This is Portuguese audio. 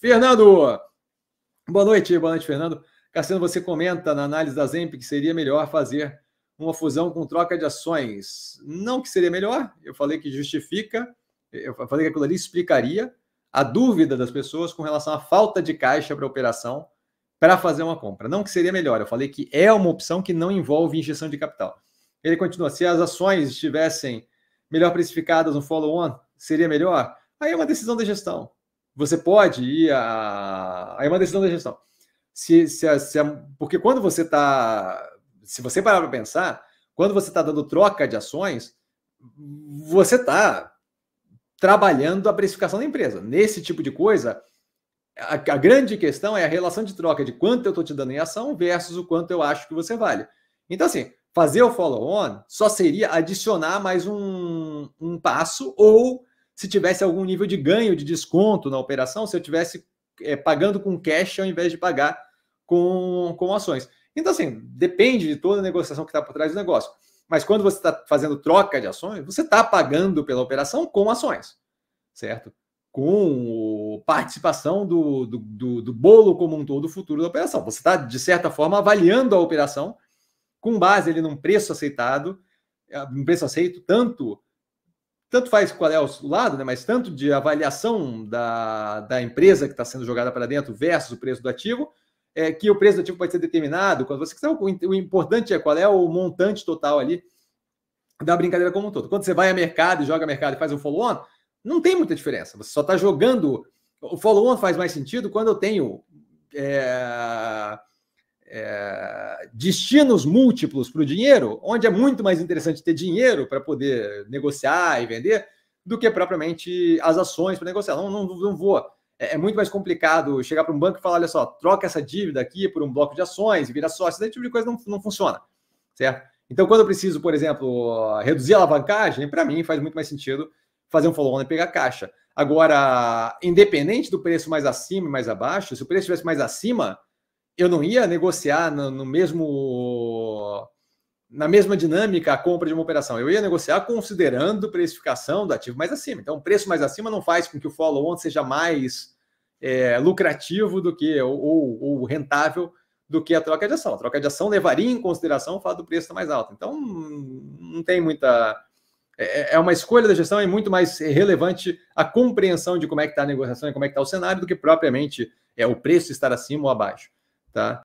Fernando! Boa noite, boa noite, Fernando. Cassiano, você comenta na análise da Zemp que seria melhor fazer uma fusão com troca de ações. Não que seria melhor, eu falei que justifica, eu falei que aquilo ali explicaria a dúvida das pessoas com relação à falta de caixa para operação para fazer uma compra. Não que seria melhor, eu falei que é uma opção que não envolve injeção de capital. Ele continua: se as ações estivessem melhor precificadas no follow-on, seria melhor? Aí é uma decisão da gestão. Você pode ir a. Aí é uma decisão da gestão. Se, se, se Porque quando você está. Se você parar para pensar, quando você está dando troca de ações, você está trabalhando a precificação da empresa. Nesse tipo de coisa, a, a, grande questão é a relação de troca de quanto eu estou te dando em ação versus o quanto eu acho que você vale. Então, assim, fazer o follow-on só seria adicionar mais um, um passo ou se tivesse algum nível de ganho, de desconto na operação, se eu tivesse é, pagando com cash ao invés de pagar com, com ações. Então, assim, depende de toda a negociação que está por trás do negócio. Mas quando você está fazendo troca de ações, você está pagando pela operação com ações, certo? Com participação do, do, do, do bolo como um todo futuro da operação. Você está, de certa forma, avaliando a operação com base ali num preço aceitado, eh, um preço aceito tanto tanto faz qual é o lado, né, mas tanto de avaliação da, da empresa que está sendo jogada para dentro versus o preço do ativo, é que o preço do ativo pode ser determinado. Quando você quiser, o importante é qual é o montante total ali da brincadeira como um todo. Quando você vai a mercado e joga mercado e faz um follow-on, não tem muita diferença. Você só está jogando. O follow-on faz mais sentido quando eu tenho. É é, destinos múltiplos para o dinheiro, onde é muito mais interessante ter dinheiro para poder negociar e vender do que propriamente as ações para negociar. Não, não, não vou. É, é, muito mais complicado chegar para um banco e falar: olha só, troca essa dívida aqui por um bloco de ações e vira sócio. Esse tipo de coisa não, não funciona, certo? Então, quando eu preciso, por exemplo, reduzir a alavancagem, para mim faz muito mais sentido fazer um follow-on e pegar caixa. Agora, independente do preço mais acima e mais abaixo, se o preço estivesse mais acima, eu não ia negociar no, no, mesmo na mesma dinâmica a compra de uma operação. Eu ia negociar considerando precificação do ativo mais acima. Então, preço mais acima não faz com que o follow-on seja mais é, lucrativo do que ou, ou, rentável do que a troca de ação. A troca de ação levaria em consideração o fato do preço estar mais alto. Então, não tem muita é, é, é uma escolha da gestão, é muito mais relevante a compreensão de como é que está a negociação e como é que está o cenário do que propriamente é o preço estar acima ou abaixo tá?